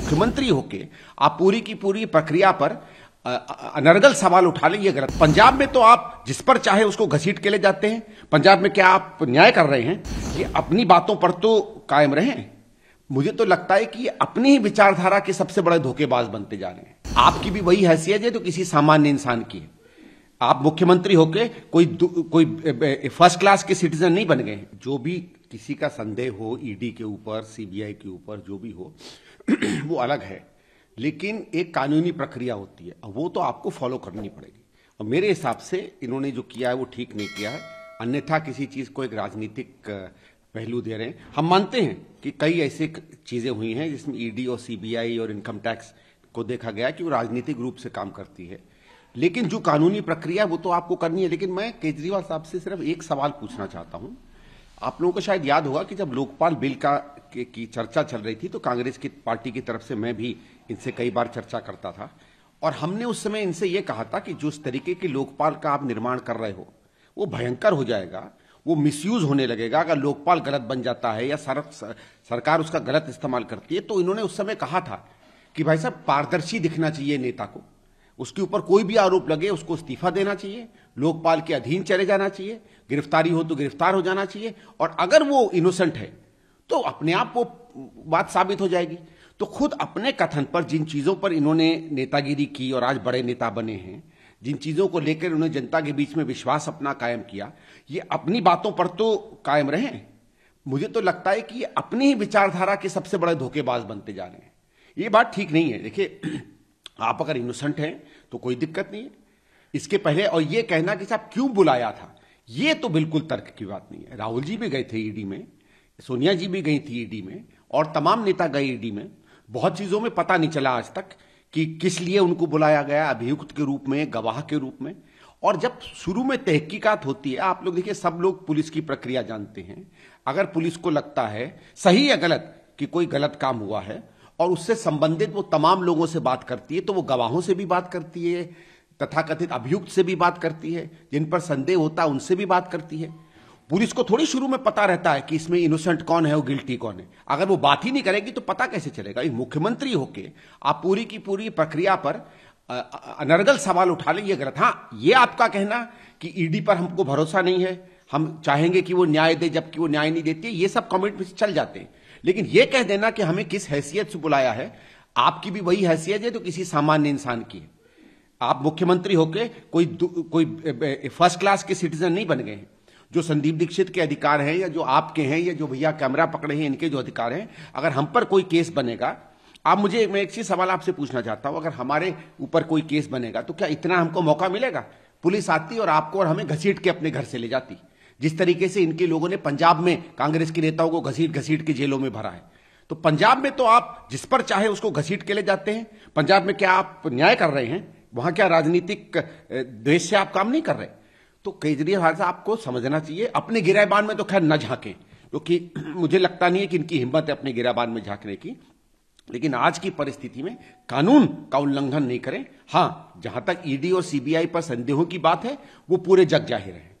मुख्यमंत्री होके आप पूरी की पूरी प्रक्रिया पर अनर्गल सवाल उठा लेंगे गलत पंजाब में तो आप जिस पर चाहे उसको घसीट के ले जाते हैं पंजाब में क्या आप न्याय कर रहे हैं ये अपनी बातों पर तो कायम रहे मुझे तो लगता है कि अपनी ही विचारधारा के सबसे बड़े धोखेबाज बनते जा रहे हैं आपकी भी वही हैसियत है जो किसी सामान्य इंसान की है आप मुख्यमंत्री होके कोई कोई फर्स्ट क्लास के सिटीजन नहीं बन गए जो भी किसी का संदेह हो ईडी e के ऊपर सीबीआई के ऊपर जो भी हो वो अलग है लेकिन एक कानूनी प्रक्रिया होती है वो तो आपको फॉलो करनी पड़ेगी और मेरे हिसाब से इन्होंने जो किया है वो ठीक नहीं किया है अन्यथा किसी चीज़ को एक राजनीतिक पहलू दे रहे हैं हम मानते हैं कि कई ऐसी चीज़ें हुई हैं जिसमें ईडी e और सीबीआई और इनकम टैक्स को देखा गया कि वो राजनीतिक रूप से काम करती है लेकिन जो कानूनी प्रक्रिया वो तो आपको करनी है लेकिन मैं केजरीवाल साहब से सिर्फ एक सवाल पूछना चाहता हूं आप लोगों को शायद याद होगा कि जब लोकपाल बिल का की चर्चा चल रही थी तो कांग्रेस की पार्टी की तरफ से मैं भी इनसे कई बार चर्चा करता था और हमने उस समय इनसे यह कहा था कि जिस तरीके की लोकपाल का आप निर्माण कर रहे हो वो भयंकर हो जाएगा वो मिसयूज होने लगेगा अगर लोकपाल गलत बन जाता है या सर, सरकार उसका गलत इस्तेमाल करती है तो इन्होंने उस समय कहा था कि भाई साहब पारदर्शी दिखना चाहिए नेता को उसके ऊपर कोई भी आरोप लगे उसको इस्तीफा देना चाहिए लोकपाल के अधीन चले जाना चाहिए गिरफ्तारी हो तो गिरफ्तार हो जाना चाहिए और अगर वो इनोसेंट है तो अपने आप वो बात साबित हो जाएगी तो खुद अपने कथन पर जिन चीज़ों पर इन्होंने नेतागिरी की और आज बड़े नेता बने हैं जिन चीज़ों को लेकर उन्होंने जनता के बीच में विश्वास अपना कायम किया ये अपनी बातों पर तो कायम रहे मुझे तो लगता है कि ये अपनी ही विचारधारा के सबसे बड़े धोखेबाज बनते जा रहे हैं ये बात ठीक नहीं है देखिये आप अगर इनोसेंट हैं तो कोई दिक्कत नहीं है इसके पहले और ये कहना कि साहब क्यों बुलाया था ये तो बिल्कुल तर्क की बात नहीं है राहुल जी भी गए थे ईडी e में सोनिया जी भी गई थी ईडी e में और तमाम नेता गए ईडी e में बहुत चीजों में पता नहीं चला आज तक कि किस लिए उनको बुलाया गया अभियुक्त के रूप में गवाह के रूप में और जब शुरू में तहकीकात होती है आप लोग देखिए सब लोग पुलिस की प्रक्रिया जानते हैं अगर पुलिस को लगता है सही या गलत कि कोई गलत काम हुआ है और उससे संबंधित वो तमाम लोगों से बात करती है तो वो गवाहों से भी बात करती है तथाकथित अभियुक्त से भी बात करती है जिन पर संदेह होता है उनसे भी बात करती है पुलिस को थोड़ी शुरू में पता रहता है कि इसमें इनोसेंट कौन है और गिल्टी कौन है अगर वो बात ही नहीं करेगी तो पता कैसे चलेगा मुख्यमंत्री होके आप पूरी की पूरी प्रक्रिया पर अनर्गल सवाल उठा लेंगे गलत हाँ ये आपका कहना कि ईडी पर हमको भरोसा नहीं है हम चाहेंगे कि वो न्याय दे जबकि वो न्याय नहीं देती ये सब कमेंट चल जाते हैं लेकिन यह कह देना कि हमें किस हैसियत से बुलाया है आपकी भी वही हैसियत है जो तो किसी सामान्य इंसान की है आप मुख्यमंत्री होके कोई कोई फर्स्ट क्लास के सिटीजन नहीं बन गए हैं जो संदीप दीक्षित के अधिकार हैं या जो आपके हैं या जो भैया कैमरा पकड़े हैं इनके जो अधिकार हैं अगर हम पर कोई केस बनेगा आप मुझे मैं एक चीज सवाल आपसे पूछना चाहता हूं अगर हमारे ऊपर कोई केस बनेगा तो क्या इतना हमको मौका मिलेगा पुलिस आती और आपको और हमें घसीट के अपने घर से ले जाती जिस तरीके से इनके लोगों ने पंजाब में कांग्रेस के नेताओं को घसीट घसीट के जेलों में भरा है तो पंजाब में तो आप जिस पर चाहे उसको घसीट के ले जाते हैं पंजाब में क्या आप न्याय कर रहे हैं वहां क्या राजनीतिक द्वेष से आप काम नहीं कर रहे तो केजरीवाल साहब आपको समझना चाहिए अपने गिराबान में तो खैर न झांके क्योंकि तो मुझे लगता नहीं है कि इनकी हिम्मत है अपने गिराबान में झांकने की लेकिन आज की परिस्थिति में कानून का उल्लंघन नहीं करें हाँ जहां तक ईडी और सीबीआई पर संदेहों की बात है वो पूरे जग जाहिर है